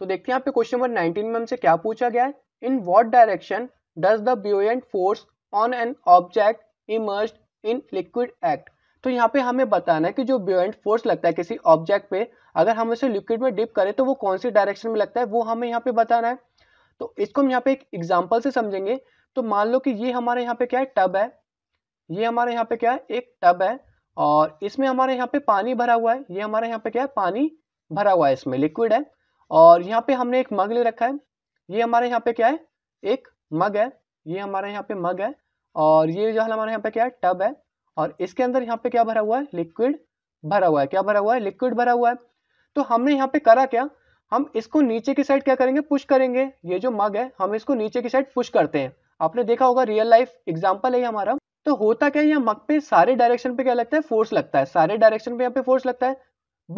तो देखते हैं यहाँ पे क्वेश्चन नंबर नाइनटीन में हमसे क्या पूछा गया है in what direction does the buoyant force on an object immerse in liquid act तो यहाँ पे हमें बताना है कि जो ब्यूएंट फोर्स लगता है किसी ऑब्जेक्ट पे अगर हम उसे लिक्विड में डिप करें तो वो कौन सी डायरेक्शन में लगता है वो हमें यहाँ पे बताना है तो इसको हम यहाँ पे एक एग्जाम्पल से समझेंगे तो मान लो कि ये हमारे यहाँ पे क्या है टब है ये हमारे यहाँ पे क्या है एक टब है और इसमें हमारे यहाँ पे पानी भरा हुआ है ये हमारे यहाँ पे क्या है पानी भरा हुआ है इसमें लिक्विड है और यहाँ पे हमने एक मग ले रखा है ये हमारे यहाँ पे क्या है एक मग है ये हमारे यहाँ पे मग है और ये जो है हमारे यहाँ पे क्या है टब है और इसके अंदर यहाँ पे क्या भरा हुआ है लिक्विड भरा हुआ है क्या भरा हुआ है लिक्विड भरा हुआ है तो हमने यहाँ पे करा क्या हम इसको नीचे की साइड क्या करेंगे पुश करेंगे ये जो मग है हम इसको नीचे की साइड पुश करते हैं आपने देखा होगा रियल लाइफ एग्जाम्पल है हमारा तो होता क्या है यहाँ मग पे सारे डायरेक्शन पे क्या लगता है फोर्स लगता है सारे डायरेक्शन पे यहाँ पे फोर्स लगता है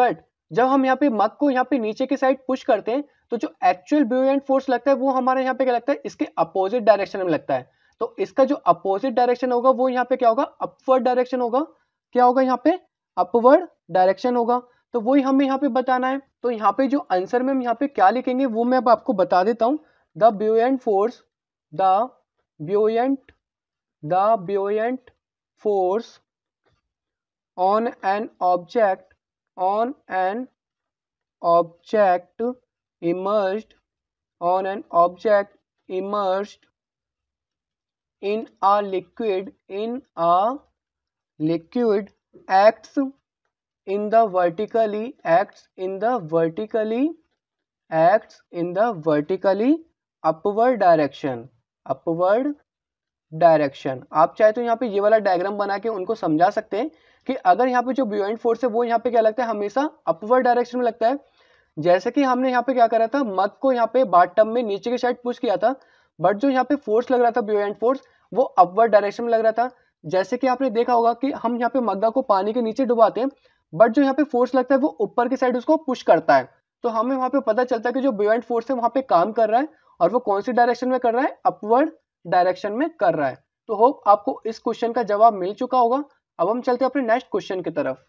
बट जब हम यहाँ पे मग को यहाँ पे नीचे की साइड पुश करते हैं तो जो एक्चुअल ब्यूएंट फोर्स लगता है वो हमारे यहाँ पे क्या लगता है इसके अपोजिट डायरेक्शन में लगता है तो इसका जो अपोजिट डायरेक्शन होगा वो यहाँ पे क्या होगा अपवर्ड डायरेक्शन होगा क्या होगा यहाँ पे अपवर्ड डायरेक्शन होगा तो वही हमें यहाँ पे बताना है तो यहाँ पे जो आंसर में हम यहाँ पे क्या लिखेंगे वो मैं अब आपको बता देता हूँ the buoyant force the buoyant the buoyant force on an object on an object immersed on an object immersed in a liquid in a liquid acts in the vertically acts in the vertically acts in the vertically upward direction upward direction आप चाहे तो यहाँ पे ये वाला diagram बना के उनको समझा सकते हैं कि अगर यहाँ पे जो बियॉइंट फोर्स है वो यहाँ पे क्या लगता है हमेशा अपवर्ड डायरेक्शन में लगता है जैसे कि हमने यहाँ पे क्या करा था मग को यहाँ पे बाटम में नीचे के साइड पुश किया था बट जो यहाँ पे फोर्स लग रहा था ब्यूएंट फोर्स वो अपवर्ड डायरेक्शन में लग रहा था जैसे कि आपने देखा होगा कि हम यहाँ पे मग्गा को पानी के नीचे डुबाते हैं बट जो यहाँ पे फोर्स लगता है वो ऊपर की साइड उसको पुश करता है तो हमें वहाँ पे पता चलता है कि जो बियॉइंट फोर्स है वहाँ पे काम कर रहा है और वो कौन सी डायरेक्शन में कर रहा है अपवर्ड डायरेक्शन में कर रहा है तो होप आपको इस क्वेश्चन का जवाब मिल चुका होगा अब हम चलते हैं अपने नेक्स्ट क्वेश्चन की तरफ